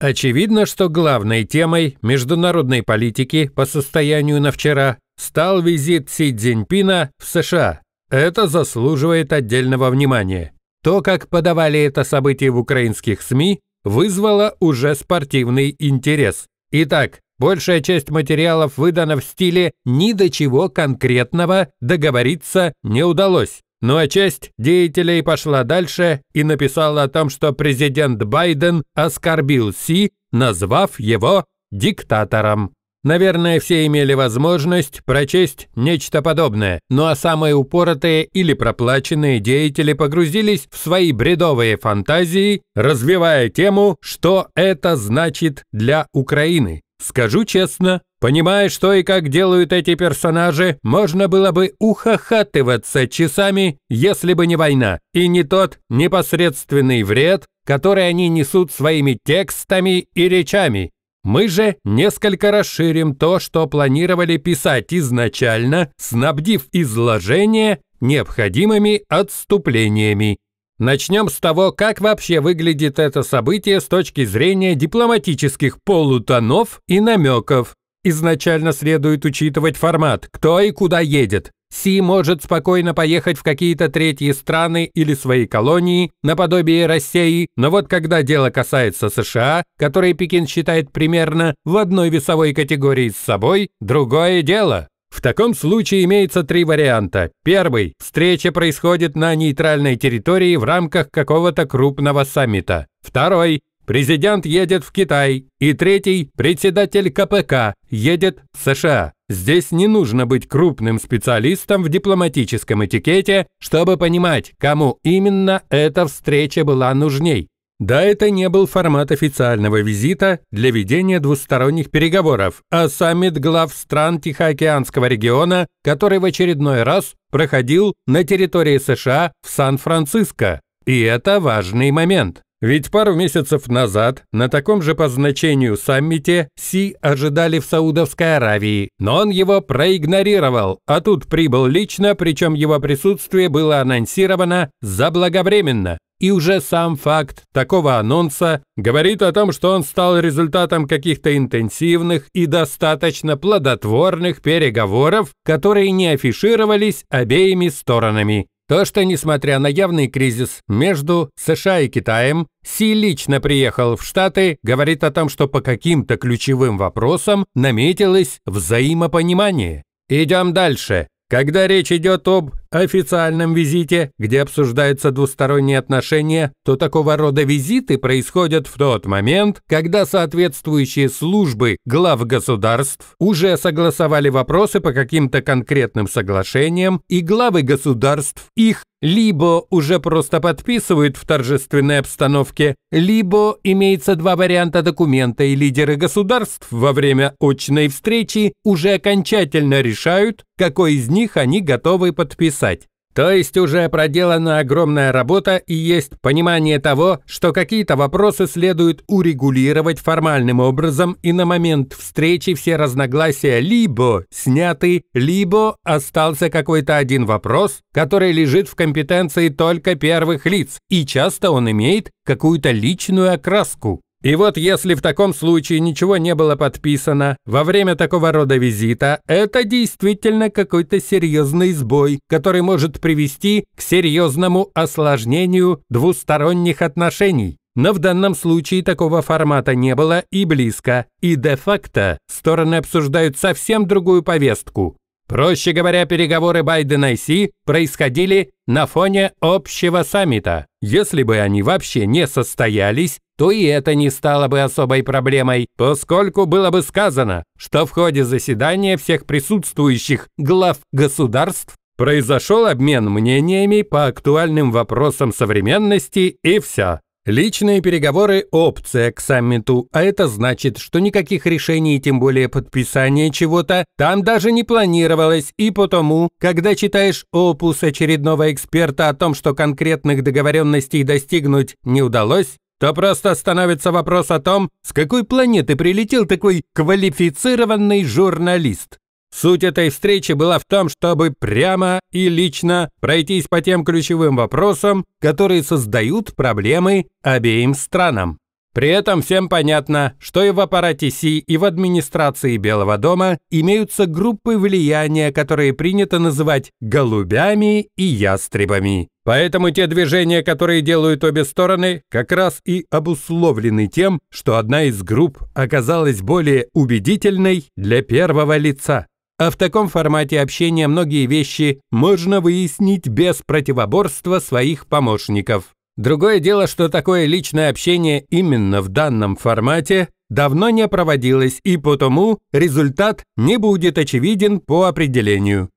Очевидно, что главной темой международной политики по состоянию на вчера стал визит Си Цзиньпина в США. Это заслуживает отдельного внимания. То, как подавали это событие в украинских СМИ, вызвало уже спортивный интерес. Итак, большая часть материалов выдана в стиле «ни до чего конкретного договориться не удалось». Ну а часть деятелей пошла дальше и написала о том, что президент Байден оскорбил Си, назвав его диктатором. Наверное, все имели возможность прочесть нечто подобное, ну а самые упоротые или проплаченные деятели погрузились в свои бредовые фантазии, развивая тему, что это значит для Украины. Скажу честно, понимая, что и как делают эти персонажи, можно было бы ухахатываться часами, если бы не война, и не тот непосредственный вред, который они несут своими текстами и речами. Мы же несколько расширим то, что планировали писать изначально, снабдив изложение необходимыми отступлениями. Начнем с того, как вообще выглядит это событие с точки зрения дипломатических полутонов и намеков. Изначально следует учитывать формат, кто и куда едет. Си может спокойно поехать в какие-то третьи страны или свои колонии, наподобие России, но вот когда дело касается США, которые Пекин считает примерно в одной весовой категории с собой, другое дело. В таком случае имеется три варианта. Первый. Встреча происходит на нейтральной территории в рамках какого-то крупного саммита. Второй. Президент едет в Китай. И третий – председатель КПК едет в США. Здесь не нужно быть крупным специалистом в дипломатическом этикете, чтобы понимать, кому именно эта встреча была нужней. Да, это не был формат официального визита для ведения двусторонних переговоров, а саммит глав стран Тихоокеанского региона, который в очередной раз проходил на территории США в Сан-Франциско. И это важный момент. Ведь пару месяцев назад на таком же по значению саммите Си ожидали в Саудовской Аравии, но он его проигнорировал, а тут прибыл лично, причем его присутствие было анонсировано заблаговременно. И уже сам факт такого анонса говорит о том, что он стал результатом каких-то интенсивных и достаточно плодотворных переговоров, которые не афишировались обеими сторонами. То, что, несмотря на явный кризис между США и Китаем, Си лично приехал в Штаты, говорит о том, что по каким-то ключевым вопросам наметилось взаимопонимание. Идем дальше. Когда речь идет об официальном визите, где обсуждаются двусторонние отношения, то такого рода визиты происходят в тот момент, когда соответствующие службы глав государств уже согласовали вопросы по каким-то конкретным соглашениям, и главы государств их либо уже просто подписывают в торжественной обстановке, либо имеется два варианта документа, и лидеры государств во время очной встречи уже окончательно решают, какой из них они готовы подписать писать. То есть уже проделана огромная работа и есть понимание того, что какие-то вопросы следует урегулировать формальным образом и на момент встречи все разногласия либо сняты, либо остался какой-то один вопрос, который лежит в компетенции только первых лиц, и часто он имеет какую-то личную окраску. И вот если в таком случае ничего не было подписано во время такого рода визита, это действительно какой-то серьезный сбой, который может привести к серьезному осложнению двусторонних отношений. Но в данном случае такого формата не было и близко, и де-факто стороны обсуждают совсем другую повестку, Проще говоря, переговоры Байдена и Си происходили на фоне общего саммита. Если бы они вообще не состоялись, то и это не стало бы особой проблемой, поскольку было бы сказано, что в ходе заседания всех присутствующих глав государств произошел обмен мнениями по актуальным вопросам современности и все. Личные переговоры – опция к саммиту, а это значит, что никаких решений, тем более подписания чего-то, там даже не планировалось, и потому, когда читаешь опус очередного эксперта о том, что конкретных договоренностей достигнуть не удалось, то просто становится вопрос о том, с какой планеты прилетел такой квалифицированный журналист. Суть этой встречи была в том, чтобы прямо и лично пройтись по тем ключевым вопросам, которые создают проблемы обеим странам. При этом всем понятно, что и в аппарате Си, и в администрации Белого дома имеются группы влияния, которые принято называть «голубями» и «ястребами». Поэтому те движения, которые делают обе стороны, как раз и обусловлены тем, что одна из групп оказалась более убедительной для первого лица. А в таком формате общения многие вещи можно выяснить без противоборства своих помощников. Другое дело, что такое личное общение именно в данном формате давно не проводилось, и потому результат не будет очевиден по определению.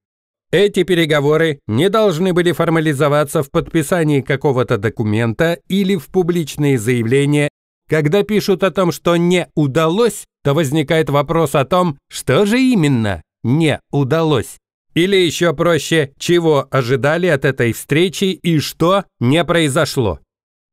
Эти переговоры не должны были формализоваться в подписании какого-то документа или в публичные заявления. Когда пишут о том, что не удалось, то возникает вопрос о том, что же именно не удалось. Или еще проще, чего ожидали от этой встречи и что не произошло.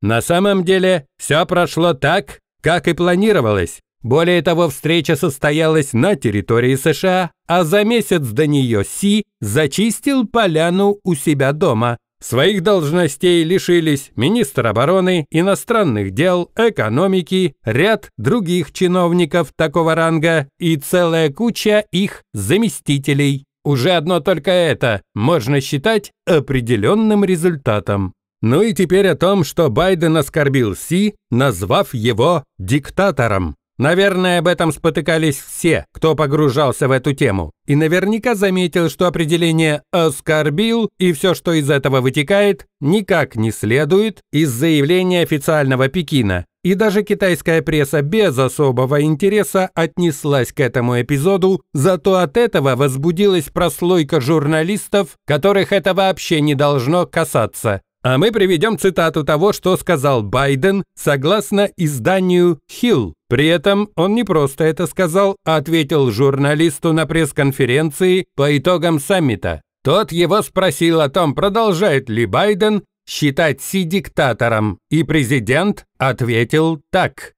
На самом деле, все прошло так, как и планировалось. Более того, встреча состоялась на территории США, а за месяц до нее Си зачистил поляну у себя дома. Своих должностей лишились министр обороны, иностранных дел, экономики, ряд других чиновников такого ранга и целая куча их заместителей. Уже одно только это можно считать определенным результатом. Ну и теперь о том, что Байден оскорбил Си, назвав его диктатором. Наверное, об этом спотыкались все, кто погружался в эту тему, и наверняка заметил, что определение «оскорбил» и все, что из этого вытекает, никак не следует из заявления официального Пекина. И даже китайская пресса без особого интереса отнеслась к этому эпизоду, зато от этого возбудилась прослойка журналистов, которых это вообще не должно касаться. А мы приведем цитату того, что сказал Байден, согласно изданию «Хилл». При этом он не просто это сказал, а ответил журналисту на пресс-конференции по итогам саммита. Тот его спросил о том, продолжает ли Байден считать Си диктатором, и президент ответил так.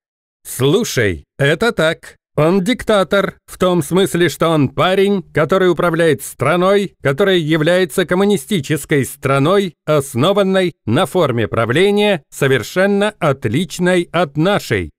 «Слушай, это так. Он диктатор, в том смысле, что он парень, который управляет страной, которая является коммунистической страной, основанной на форме правления, совершенно отличной от нашей.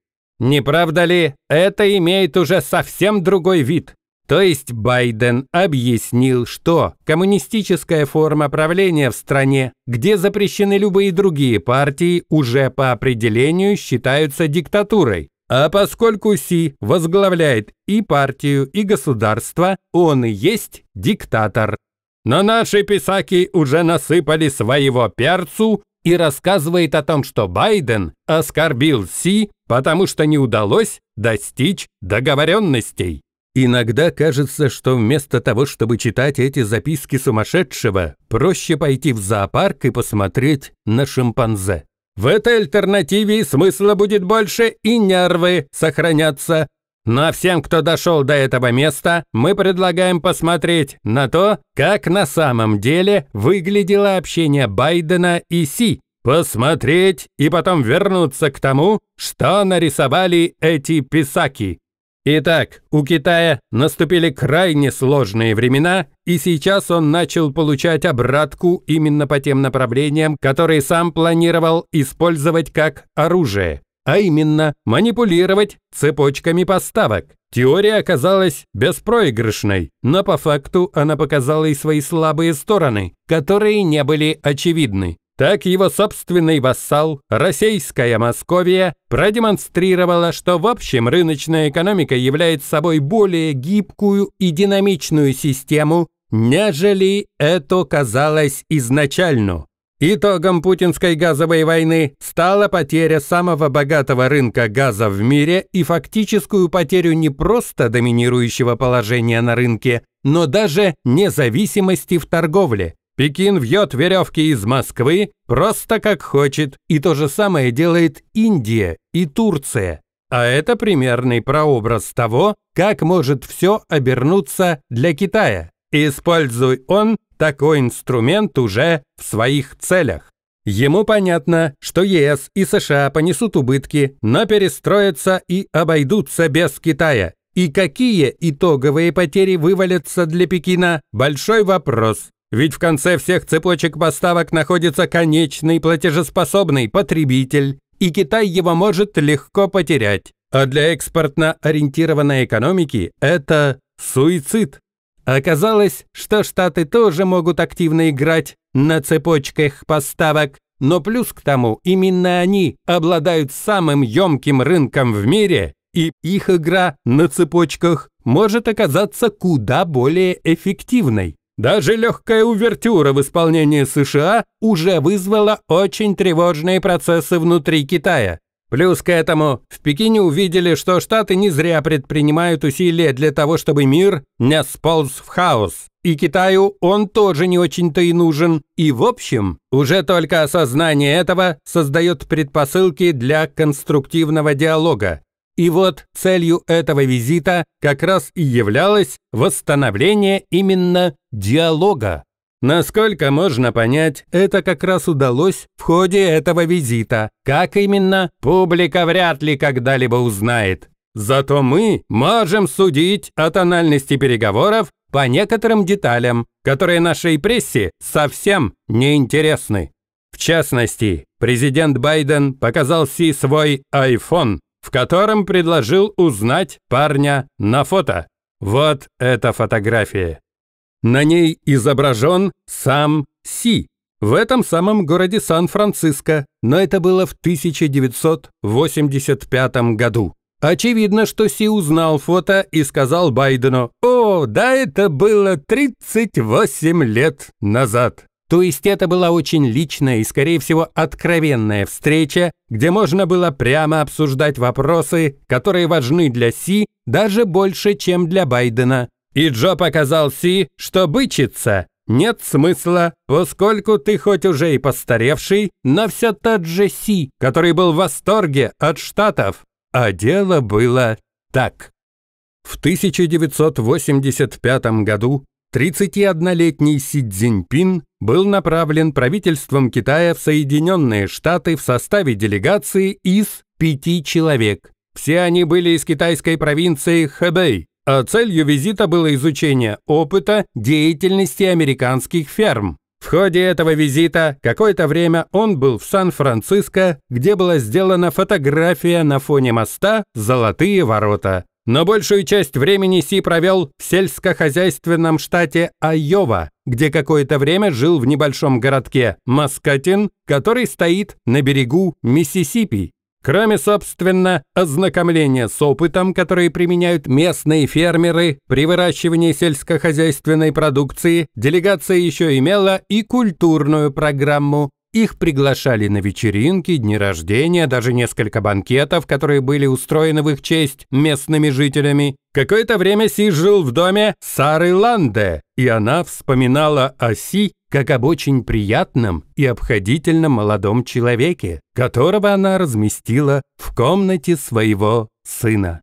Не правда ли, это имеет уже совсем другой вид? То есть Байден объяснил, что коммунистическая форма правления в стране, где запрещены любые другие партии, уже по определению считаются диктатурой. А поскольку Си возглавляет и партию, и государство, он и есть диктатор. Но наши писаки уже насыпали своего перцу, и рассказывает о том, что Байден оскорбил Си, потому что не удалось достичь договоренностей. Иногда кажется, что вместо того, чтобы читать эти записки сумасшедшего, проще пойти в зоопарк и посмотреть на шимпанзе. В этой альтернативе смысла будет больше и нервы сохранятся, но всем, кто дошел до этого места, мы предлагаем посмотреть на то, как на самом деле выглядело общение Байдена и Си. Посмотреть и потом вернуться к тому, что нарисовали эти писаки. Итак, у Китая наступили крайне сложные времена, и сейчас он начал получать обратку именно по тем направлениям, которые сам планировал использовать как оружие а именно манипулировать цепочками поставок. Теория оказалась беспроигрышной, но по факту она показала и свои слабые стороны, которые не были очевидны. Так его собственный вассал, российская Московия, продемонстрировала, что в общем рыночная экономика является собой более гибкую и динамичную систему, нежели это казалось изначально. Итогом путинской газовой войны стала потеря самого богатого рынка газа в мире и фактическую потерю не просто доминирующего положения на рынке, но даже независимости в торговле. Пекин вьет веревки из Москвы просто как хочет, и то же самое делает Индия и Турция. А это примерный прообраз того, как может все обернуться для Китая используй он такой инструмент уже в своих целях. Ему понятно, что ЕС и США понесут убытки, но перестроятся и обойдутся без Китая. И какие итоговые потери вывалятся для Пекина – большой вопрос. Ведь в конце всех цепочек поставок находится конечный платежеспособный потребитель, и Китай его может легко потерять. А для экспортно ориентированной экономики это суицид. Оказалось, что Штаты тоже могут активно играть на цепочках поставок, но плюс к тому именно они обладают самым емким рынком в мире, и их игра на цепочках может оказаться куда более эффективной. Даже легкая увертюра в исполнении США уже вызвала очень тревожные процессы внутри Китая. Плюс к этому, в Пекине увидели, что Штаты не зря предпринимают усилия для того, чтобы мир не сполз в хаос. И Китаю он тоже не очень-то и нужен. И в общем, уже только осознание этого создает предпосылки для конструктивного диалога. И вот целью этого визита как раз и являлось восстановление именно диалога. Насколько можно понять, это как раз удалось в ходе этого визита. Как именно, публика вряд ли когда-либо узнает. Зато мы можем судить о тональности переговоров по некоторым деталям, которые нашей прессе совсем не интересны. В частности, президент Байден показал Си свой iPhone, в котором предложил узнать парня на фото. Вот эта фотография. На ней изображен сам Си в этом самом городе Сан-Франциско, но это было в 1985 году. Очевидно, что Си узнал фото и сказал Байдену, «О, да это было 38 лет назад». То есть это была очень личная и, скорее всего, откровенная встреча, где можно было прямо обсуждать вопросы, которые важны для Си даже больше, чем для Байдена. И Джо показал Си, что бычиться нет смысла, поскольку ты хоть уже и постаревший, но все тот же Си, который был в восторге от Штатов. А дело было так. В 1985 году 31-летний Си Цзиньпин был направлен правительством Китая в Соединенные Штаты в составе делегации из пяти человек. Все они были из китайской провинции Хэбэй, а целью визита было изучение опыта деятельности американских ферм. В ходе этого визита какое-то время он был в Сан-Франциско, где была сделана фотография на фоне моста «Золотые ворота». Но большую часть времени Си провел в сельскохозяйственном штате Айова, где какое-то время жил в небольшом городке Маскатин, который стоит на берегу Миссисипи. Кроме, собственно, ознакомления с опытом, который применяют местные фермеры при выращивании сельскохозяйственной продукции, делегация еще имела и культурную программу. Их приглашали на вечеринки, дни рождения, даже несколько банкетов, которые были устроены в их честь местными жителями. Какое-то время Си жил в доме Сары Ланде, и она вспоминала о Си как об очень приятном и обходительном молодом человеке, которого она разместила в комнате своего сына.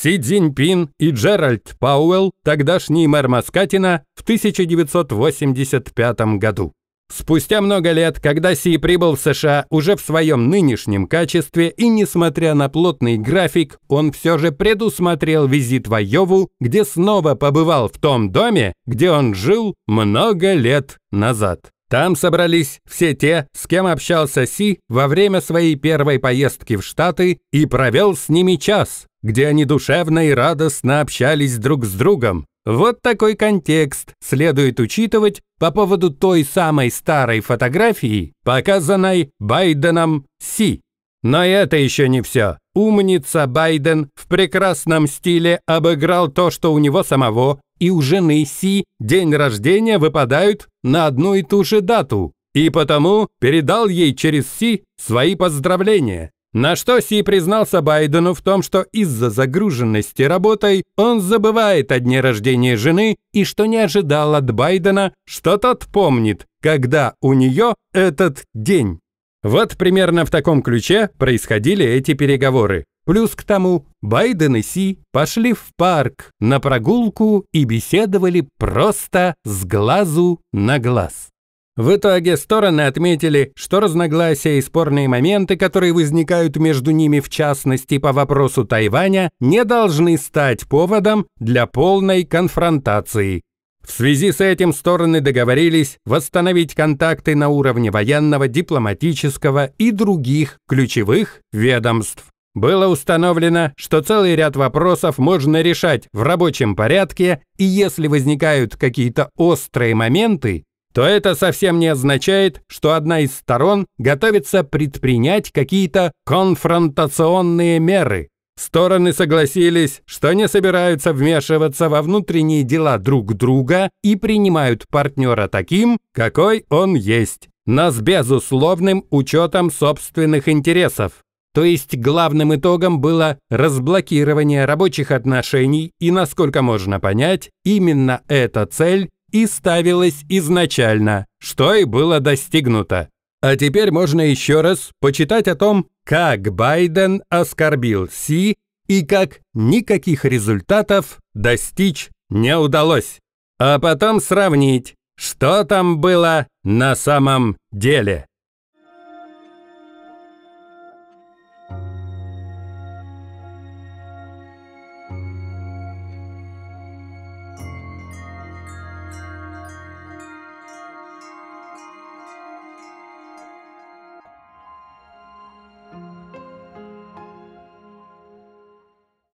Си Цзиньпин и Джеральд Пауэлл, тогдашний мэр Маскатина, в 1985 году. Спустя много лет, когда Си прибыл в США уже в своем нынешнем качестве и несмотря на плотный график, он все же предусмотрел визит в Айову, где снова побывал в том доме, где он жил много лет назад. Там собрались все те, с кем общался Си во время своей первой поездки в Штаты и провел с ними час, где они душевно и радостно общались друг с другом, вот такой контекст следует учитывать по поводу той самой старой фотографии, показанной Байденом Си. Но это еще не все. Умница Байден в прекрасном стиле обыграл то, что у него самого и у жены Си день рождения выпадают на одну и ту же дату, и потому передал ей через Си свои поздравления. На что Си признался Байдену в том, что из-за загруженности работой он забывает о дне рождения жены и что не ожидал от Байдена, что тот помнит, когда у нее этот день. Вот примерно в таком ключе происходили эти переговоры. Плюс к тому, Байден и Си пошли в парк на прогулку и беседовали просто с глазу на глаз. В итоге стороны отметили, что разногласия и спорные моменты, которые возникают между ними в частности по вопросу Тайваня, не должны стать поводом для полной конфронтации. В связи с этим стороны договорились восстановить контакты на уровне военного, дипломатического и других ключевых ведомств. Было установлено, что целый ряд вопросов можно решать в рабочем порядке, и если возникают какие-то острые моменты, то это совсем не означает, что одна из сторон готовится предпринять какие-то конфронтационные меры. Стороны согласились, что не собираются вмешиваться во внутренние дела друг друга и принимают партнера таким, какой он есть, но с безусловным учетом собственных интересов. То есть главным итогом было разблокирование рабочих отношений, и, насколько можно понять, именно эта цель и ставилось изначально, что и было достигнуто. А теперь можно еще раз почитать о том, как Байден оскорбил Си и как никаких результатов достичь не удалось. А потом сравнить, что там было на самом деле.